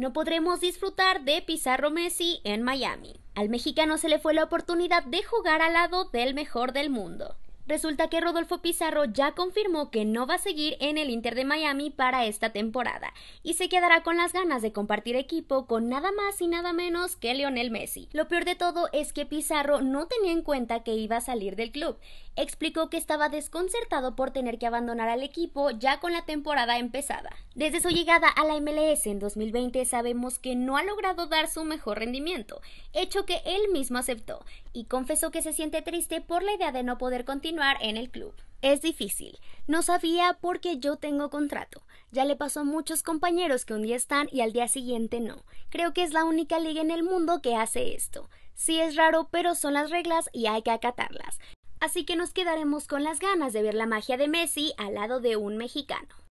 no podremos disfrutar de Pizarro Messi en Miami. Al mexicano se le fue la oportunidad de jugar al lado del mejor del mundo. Resulta que Rodolfo Pizarro ya confirmó que no va a seguir en el Inter de Miami para esta temporada y se quedará con las ganas de compartir equipo con nada más y nada menos que Lionel Messi. Lo peor de todo es que Pizarro no tenía en cuenta que iba a salir del club. Explicó que estaba desconcertado por tener que abandonar al equipo ya con la temporada empezada. Desde su llegada a la MLS en 2020 sabemos que no ha logrado dar su mejor rendimiento, hecho que él mismo aceptó y confesó que se siente triste por la idea de no poder continuar en el club. Es difícil. No sabía porque yo tengo contrato. Ya le pasó a muchos compañeros que un día están y al día siguiente no. Creo que es la única liga en el mundo que hace esto. Sí es raro, pero son las reglas y hay que acatarlas. Así que nos quedaremos con las ganas de ver la magia de Messi al lado de un mexicano.